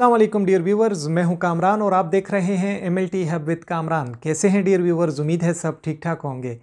Aslam dear viewers मैं हूं कामरान और आप देख रहे हैं M L T hub with Kamran कैसे हैं डियर व्यूवर्स उम्मीद है सब ठीक ठाक होंगे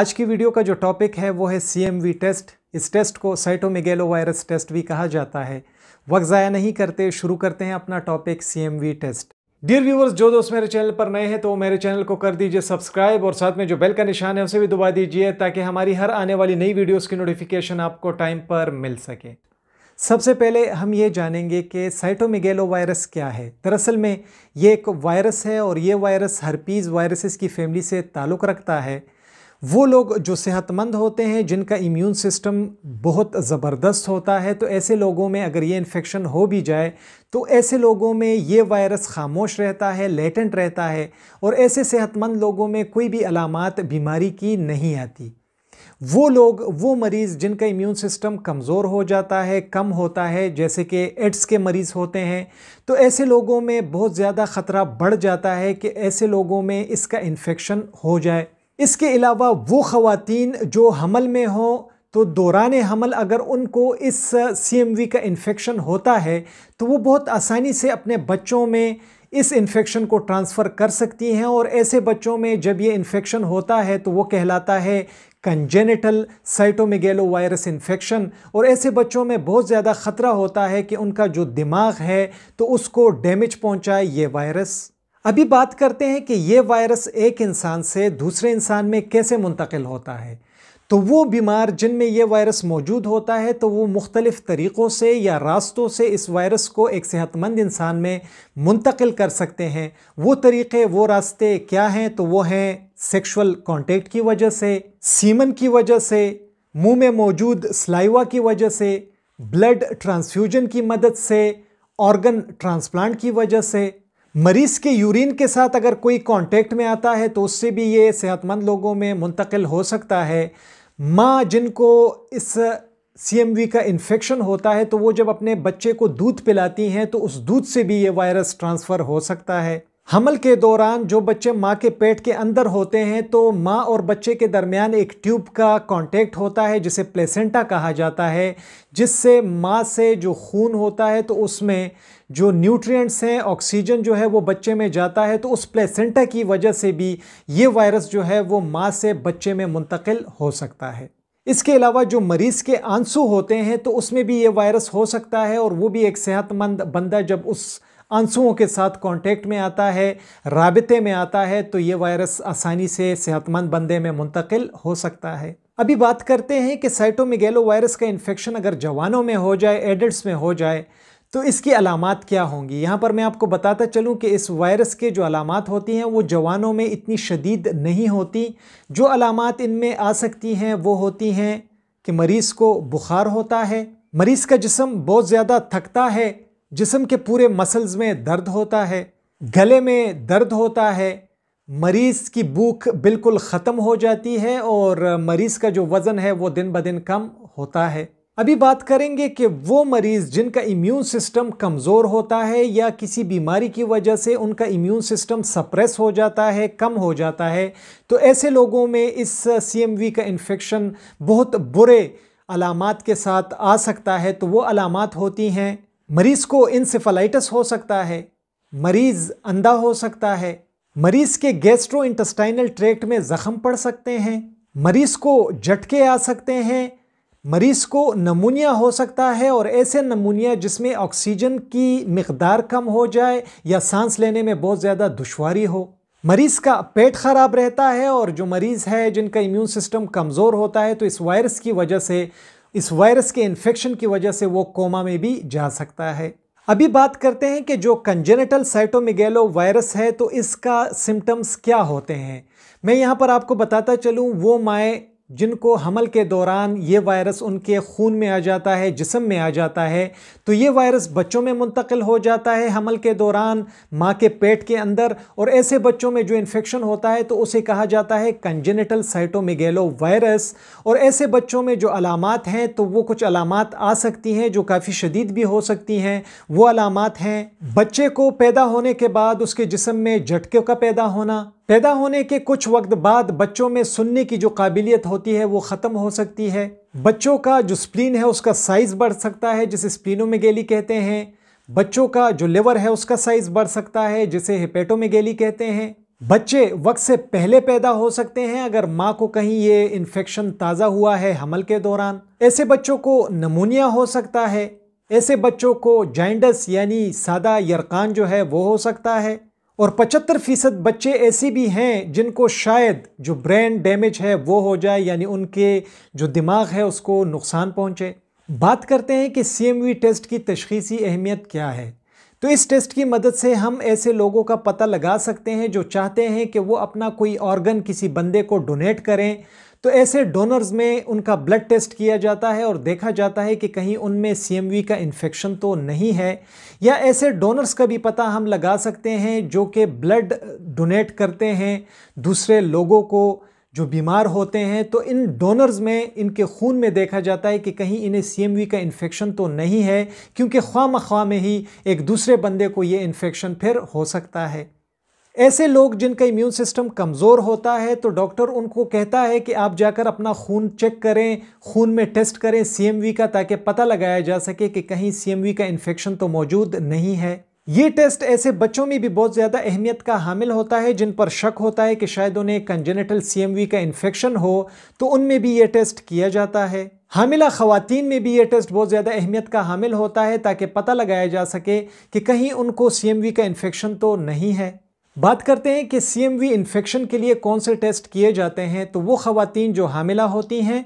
आज की वीडियो का जो टॉपिक है वो है सी एम वी टेस्ट इस टेस्ट को साइटोमेगेलो वायरस टेस्ट भी कहा जाता है वक्त ज़ाया नहीं करते शुरू करते हैं अपना topic C M V test dear viewers जो दोस्त मेरे चैनल पर नए हैं तो मेरे चैनल को कर दीजिए सब्सक्राइब और साथ में जो बेल का निशान है उसे भी दबा दीजिए ताकि हमारी हर आने वाली नई वीडियोस की नोटिफिकेशन आपको टाइम पर मिल सके सबसे पहले हम ये जानेंगे कि साइटोमिगेलो वायरस क्या है दरअसल में ये एक वायरस है और ये वायरस हरपीज़ वायरसेस की फैमिली से ताल्लुक़ रखता है वो लोग जो सेहतमंद होते हैं जिनका इम्यून सिस्टम बहुत ज़बरदस्त होता है तो ऐसे लोगों में अगर ये इन्फेक्शन हो भी जाए तो ऐसे लोगों में ये वायरस खामोश रहता है लेटेंट रहता है और ऐसे सेहतमंद लोगों में कोई भी अलामत बीमारी की नहीं आती वो लोग वो मरीज़ जिनका इम्यून सिस्टम कमज़ोर हो जाता है कम होता है जैसे कि एड्स के मरीज़ होते हैं तो ऐसे लोगों में बहुत ज़्यादा ख़तरा बढ़ जाता है कि ऐसे लोगों में इसका इन्फेक्शन हो जाए इसके अलावा वो ख़वातीन जो हमल में हों तो दौरान हमल अगर उनको इस सी का इन्फेक्शन होता है तो वो बहुत आसानी से अपने बच्चों में इस इन्फेक्शन को ट्रांसफ़र कर सकती हैं और ऐसे बच्चों में जब ये इन्फेक्शन होता है तो वो कहलाता है कंजेनेटल साइटोमिगेलो वायरस इन्फेक्शन और ऐसे बच्चों में बहुत ज़्यादा ख़तरा होता है कि उनका जो दिमाग है तो उसको डैमेज पहुँचाए ये वायरस अभी बात करते हैं कि ये वायरस एक इंसान से दूसरे इंसान में कैसे मुंतकिल होता है तो वो बीमार जिनमें यह वायरस मौजूद होता है तो वो मुख्तलिफ़ तरीक़ों से या रास्तों से इस वायरस को एक सेहतमंद इंसान में मुंतकिल कर सकते हैं वो तरीक़े वो रास्ते क्या हैं तो वो हैं सेक्शुअल कॉन्टेक्ट की वजह से सीमन की वजह से मुंह में मौजूद स्लाइवा की वजह से ब्लड ट्रांसफ्यूजन की मदद से ऑर्गन ट्रांसप्लांट की वजह से मरीज़ के यूरिन के साथ अगर कोई कांटेक्ट में आता है तो उससे भी ये सेहतमंद लोगों में मुंतकिल हो सकता है माँ जिनको इस सी का इन्फेक्शन होता है तो वो जब अपने बच्चे को दूध पिलाती हैं तो उस दूध से भी ये वायरस ट्रांसफ़र हो सकता है हमल के दौरान जो बच्चे माँ के पेट के अंदर होते हैं तो माँ और बच्चे के दरमियान एक ट्यूब का कांटेक्ट होता है जिसे प्लेसेंटा कहा जाता है जिससे माँ से जो खून होता है तो उसमें जो न्यूट्रिएंट्स हैं ऑक्सीजन जो है वो बच्चे में जाता है तो उस प्लेसेंटा की वजह से भी ये वायरस जो है वो माँ से बच्चे में मुंतकिल हो सकता है इसके अलावा जो मरीज़ के आंसू होते हैं तो उसमें भी ये वायरस हो सकता है और वो भी एक सेहतमंद बंदा जब उस आंसुओं के साथ कांटेक्ट में आता है राबते में आता है तो ये वायरस आसानी से सेहतमंद बंदे में मुंतकिल हो सकता है अभी बात करते हैं कि साइटोमिगेलो वायरस का इन्फेक्शन अगर जवानों में हो जाए एडल्ट में हो जाए तो इसकी अलामत क्या होंगी यहाँ पर मैं आपको बताता चलूँ कि इस वायरस के जो अलामत होती हैं वो जवानों में इतनी शदीद नहीं होती जो अलामत इनमें आ सकती हैं वो होती हैं कि मरीज़ को बुखार होता है मरीज़ का जिसम बहुत ज़्यादा थकता है जिसम के पूरे मसल्स में दर्द होता है गले में दर्द होता है मरीज़ की भूख बिल्कुल ख़त्म हो जाती है और मरीज़ का जो वज़न है वो दिन ब दिन कम होता है अभी बात करेंगे कि वो मरीज़ जिनका इम्यून सिस्टम कमज़ोर होता है या किसी बीमारी की वजह से उनका इम्यून सिस्टम सप्रेस हो जाता है कम हो जाता है तो ऐसे लोगों में इस सी का इन्फेक्शन बहुत बुरे अलामत के साथ आ सकता है तो वो अलामत होती हैं मरीज़ को इंसफलाइटस हो सकता है मरीज़ अंधा हो सकता है मरीज़ के गैस्ट्रो इंटस्टाइनल ट्रैक्ट में ज़ख़म पड़ सकते हैं मरीज़ को झटके आ सकते हैं मरीज को नमूनिया हो सकता है और ऐसे नमूनिया जिसमें ऑक्सीजन की मकदार कम हो जाए या सांस लेने में बहुत ज़्यादा दुशारी हो मरीज़ का पेट ख़राब रहता है और जो मरीज़ है जिनका इम्यून सिस्टम कमज़ोर होता है तो इस वायरस की वजह से इस वायरस के इन्फेक्शन की वजह से वो कोमा में भी जा सकता है अभी बात करते हैं कि जो कंजेनेटल साइटोमिगेलो वायरस है तो इसका सिम्टम्स क्या होते हैं मैं यहाँ पर आपको बताता चलूँ वो माए जिनको हमल के दौरान ये वायरस उनके खून में आ जाता है जिसम में आ जाता है तो ये वायरस बच्चों में मुंतकिल हो जाता है हमल के दौरान माँ के पेट के अंदर और ऐसे बच्चों में जो इन्फेक्शन होता है तो उसे कहा जाता है कंजेनिटल साइटोमिगेलो वायरस और ऐसे बच्चों में जो अलामत हैं तो वो कुछ अलामत आ सकती हैं जो काफ़ी शदीद भी हो सकती हैं वो अलामत हैं बच्चे को पैदा होने के बाद उसके जिसम में झटके का पैदा होना पैदा होने के कुछ वक्त बाद बच्चों में सुनने की जो काबिलियत होती है वो ख़त्म हो सकती है बच्चों का जो स्प्लीन है उसका साइज़ बढ़ सकता है जिसे गैली कहते हैं बच्चों का जो लिवर है उसका साइज़ बढ़ सकता है जिसे हिपेटोमेगेली कहते हैं बच्चे वक्त से पहले पैदा हो सकते हैं अगर माँ को कहीं ये इन्फेक्शन ताज़ा हुआ है हमल के दौरान ऐसे बच्चों को नमूनिया हो सकता है ऐसे बच्चों को जाइंडस यानी सादा यरकान जो है वो हो सकता है और 75 फ़ीसद बच्चे ऐसे भी हैं जिनको शायद जो ब्रेन डैमेज है वो हो जाए यानी उनके जो दिमाग है उसको नुकसान पहुँचे बात करते हैं कि सी टेस्ट की तशखीसी अहमियत क्या है तो इस टेस्ट की मदद से हम ऐसे लोगों का पता लगा सकते हैं जो चाहते हैं कि वो अपना कोई ऑर्गन किसी बंदे को डोनेट करें तो ऐसे डोनर्स में उनका ब्लड टेस्ट किया जाता है और देखा जाता है कि कहीं उनमें सी का इन्फेक्शन तो नहीं है या ऐसे डोनर्स का भी पता हम लगा सकते हैं जो कि ब्लड डोनेट करते हैं दूसरे लोगों को जो बीमार होते हैं तो इन डोनर्स में इनके खून में देखा जाता है कि कहीं इन्हें सी का इन्फेक्शन तो नहीं है क्योंकि ख्वा मख्वा में ही एक दूसरे बंदे को ये इन्फेक्शन फिर हो सकता है ऐसे लोग जिनका इम्यून सिस्टम कमज़ोर होता है तो डॉक्टर उनको कहता है कि आप जाकर अपना खून चेक करें खून में टेस्ट करें सी का ताकि पता लगाया जा सके कि कहीं सी का इन्फेक्शन तो मौजूद नहीं है ये टेस्ट ऐसे बच्चों में भी बहुत ज़्यादा अहमियत का हामिल होता है जिन पर शक होता है कि शायद उन्हें कंजेनेटल सी का इन्फेक्शन हो तो उनमें भी ये टेस्ट किया जाता है हामिला ख़वातीन में भी ये टेस्ट बहुत ज़्यादा अहमियत का हामिल होता है ताकि पता लगाया जा सके कि कहीं उनको सी का इन्फेक्शन तो नहीं है बात करते हैं कि सी एम वी इन्फेक्शन के लिए कौन से टेस्ट किए जाते हैं तो वो ख़वातीन जो हामिला होती हैं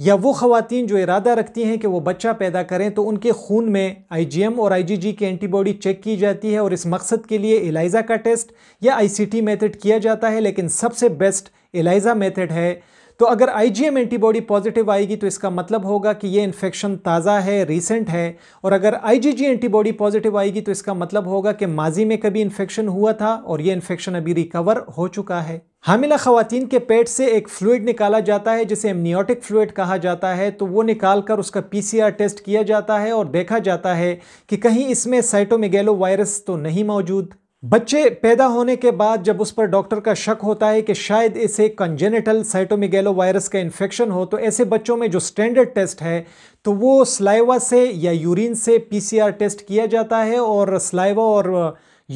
या वो ख़वातीन जो इरादा रखती हैं कि वो बच्चा पैदा करें तो उनके खून में आई जी एम और आई जी जी की एंटीबॉडी चेक की जाती है और इस मकसद के लिए एलाइज़ा का टेस्ट या आई सी टी मेथड किया जाता है लेकिन सबसे बेस्ट एलाइज़ा मेथड है तो अगर आईजीएम एंटीबॉडी पॉजिटिव आएगी तो इसका मतलब होगा कि ये इन्फेक्शन ताज़ा है रिसेंट है और अगर आईजीजी एंटीबॉडी पॉजिटिव आएगी तो इसका मतलब होगा कि माजी में कभी इन्फेक्शन हुआ था और ये इन्फेक्शन अभी रिकवर हो चुका है हामिला खातन के पेट से एक फ्लूड निकाला जाता है जिसे एमनियोटिक फ्लूड कहा जाता है तो वो निकाल कर उसका पीसीआर टेस्ट किया जाता है और देखा जाता है कि कहीं इसमें साइटोमेगेलो वायरस तो नहीं मौजूद बच्चे पैदा होने के बाद जब उस पर डॉक्टर का शक होता है कि शायद इसे कंजेनेटल साइटोमिगेलो वायरस का इन्फेक्शन हो तो ऐसे बच्चों में जो स्टैंडर्ड टेस्ट है तो वो स्लाइवा से या यूरिन से पीसीआर टेस्ट किया जाता है और स्लाइवा और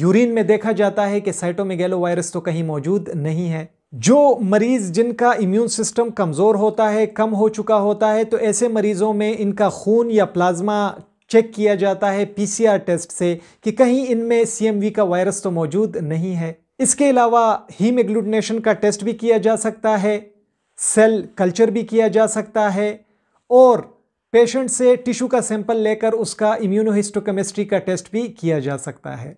यूरिन में देखा जाता है कि साइटोमिगेलो वायरस तो कहीं मौजूद नहीं है जो मरीज़ जिनका इम्यून सिस्टम कमज़ोर होता है कम हो चुका होता है तो ऐसे मरीज़ों में इनका खून या प्लाज्मा चेक किया जाता है पीसीआर टेस्ट से कि कहीं इनमें सीएमवी का वायरस तो मौजूद नहीं है इसके अलावा हीम एग्लूटनेशन का टेस्ट भी किया जा सकता है सेल कल्चर भी किया जा सकता है और पेशेंट से टिश्यू का सैंपल लेकर उसका इम्यूनोहिस्टोकेमिस्ट्री का टेस्ट भी किया जा सकता है